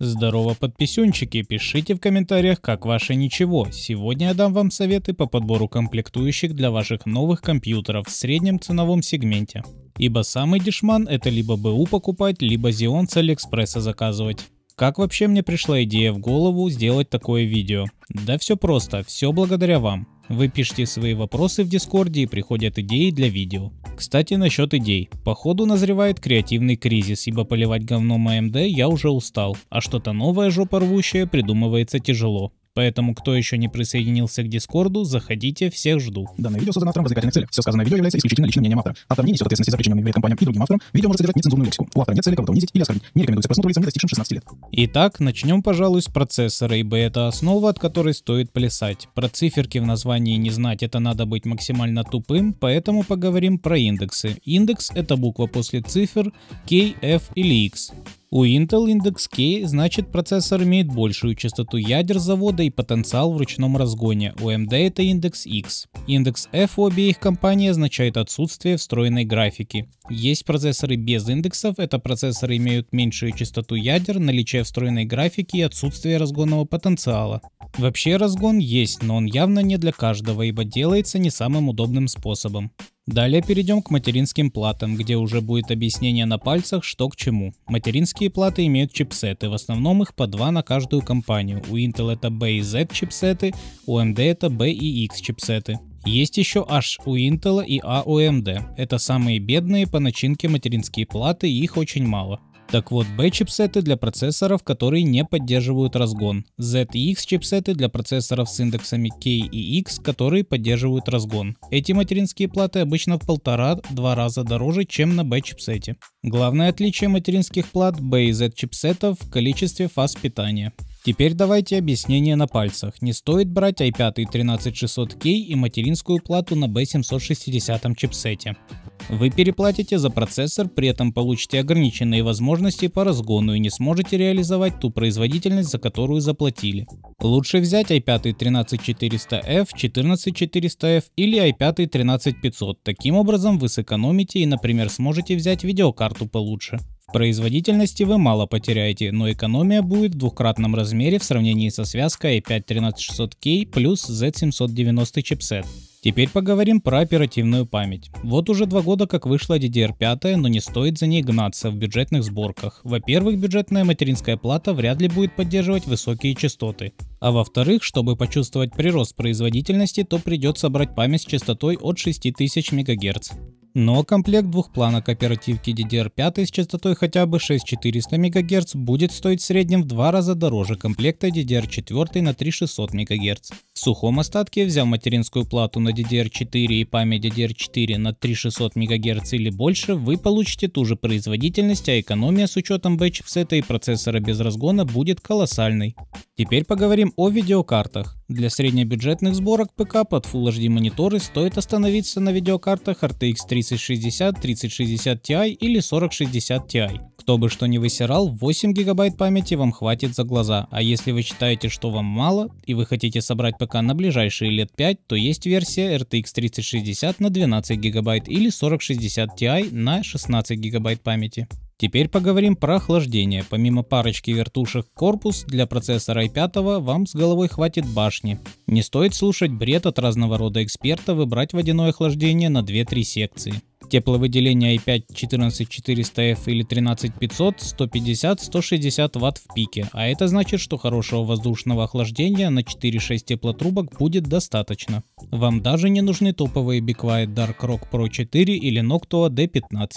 Здорово, подписюнчики, пишите в комментариях, как ваше ничего. Сегодня я дам вам советы по подбору комплектующих для ваших новых компьютеров в среднем ценовом сегменте. Ибо самый дешман это либо БУ покупать, либо Xeon с Алиэкспресса заказывать. Как вообще мне пришла идея в голову сделать такое видео? Да все просто, все благодаря вам. Вы пишите свои вопросы в Дискорде и приходят идеи для видео. Кстати, насчет идей. Походу назревает креативный кризис, ибо поливать говном АМД я уже устал, а что-то новое жопорвущее придумывается тяжело. Поэтому, кто еще не присоединился к Дискорду, заходите, всех жду. Данное видео создано автором в развлекательных целях. Все сказанное видео является исключительно личным мнением автора. Автор не несет ответственности за причиненные вред компаниям и другим авторам. Видео может содержать нецензурную лексику. У автора нет цели кого-то унизить или оскорбить. Не рекомендуется просмотр лицам, не достигшим 16 лет. Итак, начнем, пожалуй, с процессора, ибо это основа, от которой стоит плясать. Про циферки в названии не знать, это надо быть максимально тупым, поэтому поговорим про индексы. Индекс — это буква после цифр, K, F или X. У Intel Index-K значит процессор имеет большую частоту ядер завода и потенциал в ручном разгоне, у AMD это индекс X. Индекс F у обеих компаний означает отсутствие встроенной графики. Есть процессоры без индексов, это процессоры имеют меньшую частоту ядер, наличие встроенной графики и отсутствие разгонного потенциала. Вообще разгон есть, но он явно не для каждого, ибо делается не самым удобным способом. Далее перейдем к материнским платам, где уже будет объяснение на пальцах, что к чему. Материнские платы имеют чипсеты, в основном их по два на каждую компанию. У Intel это B и Z чипсеты, у AMD это B и X чипсеты. Есть еще H у Intel и A у AMD. Это самые бедные по начинке материнские платы, их очень мало. Так вот, B-чипсеты для процессоров, которые не поддерживают разгон, Z и X чипсеты для процессоров с индексами K и X, которые поддерживают разгон. Эти материнские платы обычно в полтора-два раза дороже, чем на B-чипсете. Главное отличие материнских плат B и Z чипсетов в количестве фаз питания. Теперь давайте объяснение на пальцах. Не стоит брать i5 13600K и материнскую плату на B760 чипсете. Вы переплатите за процессор, при этом получите ограниченные возможности по разгону и не сможете реализовать ту производительность, за которую заплатили. Лучше взять i5 13400F, 14400F или i5 13500. Таким образом вы сэкономите и, например, сможете взять видеокарту получше. В производительности вы мало потеряете, но экономия будет в двукратном размере в сравнении со связкой i5 13600K плюс Z790 чипсет. Теперь поговорим про оперативную память. Вот уже два года как вышла DDR5, но не стоит за ней гнаться в бюджетных сборках. Во-первых, бюджетная материнская плата вряд ли будет поддерживать высокие частоты. А во-вторых, чтобы почувствовать прирост производительности, то придется брать память с частотой от 6000 МГц. Но комплект двух планок оперативки DDR5 с частотой хотя бы 6400 МГц будет стоить в среднем в два раза дороже комплекта DDR4 на 3600 МГц. В сухом остатке, взяв материнскую плату на DDR4 и память DDR4 на 3600 МГц или больше, вы получите ту же производительность, а экономия с учетом B-чипсета и процессора без разгона будет колоссальной. Теперь поговорим о видеокартах. Для среднебюджетных сборок ПК под Full HD мониторы стоит остановиться на видеокартах RTX 3060, 3060 Ti или 4060 Ti. Кто бы что ни высирал, 8 гигабайт памяти вам хватит за глаза, а если вы считаете, что вам мало и вы хотите собрать ПК на ближайшие лет 5, то есть версия RTX 3060 на 12 гигабайт или 4060 Ti на 16 гигабайт памяти. Теперь поговорим про охлаждение. Помимо парочки вертушек корпус для процессора i5 вам с головой хватит башни. Не стоит слушать бред от разного рода экспертов и брать водяное охлаждение на 2-3 секции тепловыделение i5 14400F или 13500 150-160 Вт в пике, а это значит, что хорошего воздушного охлаждения на 4-6 теплотрубок будет достаточно. Вам даже не нужны топовые Be Dark Rock Pro 4 или Noctua D15.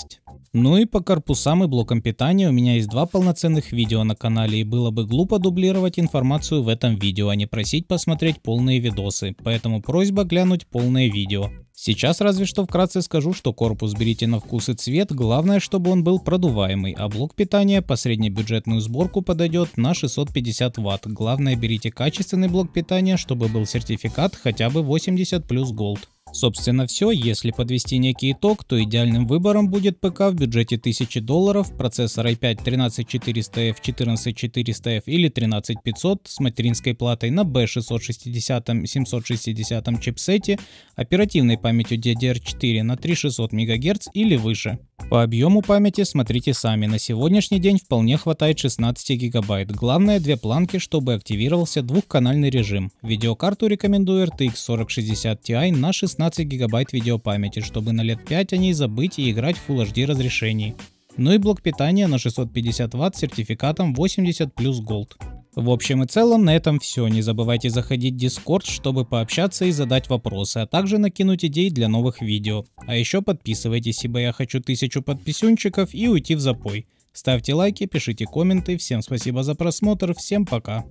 Ну и по корпусам и блокам питания у меня есть два полноценных видео на канале и было бы глупо дублировать информацию в этом видео, а не просить посмотреть полные видосы, поэтому просьба глянуть полное видео. Сейчас разве что вкратце скажу, что корпус берите на вкус и цвет, главное, чтобы он был продуваемый, а блок питания по среднебюджетную сборку подойдет на 650 Вт. Главное берите качественный блок питания, чтобы был сертификат хотя бы 80 плюс Gold. Собственно все, если подвести некий итог, то идеальным выбором будет ПК в бюджете 1000 долларов, процессор i5 13400F, 14400F или 13500 с материнской платой на B660, 760 чипсете, оперативной памятью DDR4 на 3600 МГц или выше. По объему памяти смотрите сами, на сегодняшний день вполне хватает 16 гигабайт. Главное две планки, чтобы активировался двухканальный режим. Видеокарту рекомендую RTX 4060 Ti на 16 гигабайт видеопамяти, чтобы на лет 5 о ней забыть и играть в Full HD разрешении. Ну и блок питания на 650 Вт с сертификатом 80 плюс Gold. В общем и целом на этом все. Не забывайте заходить в Discord, чтобы пообщаться и задать вопросы, а также накинуть идей для новых видео. А еще подписывайтесь, ибо я хочу тысячу подписюнчиков и уйти в запой. Ставьте лайки, пишите комменты. Всем спасибо за просмотр, всем пока.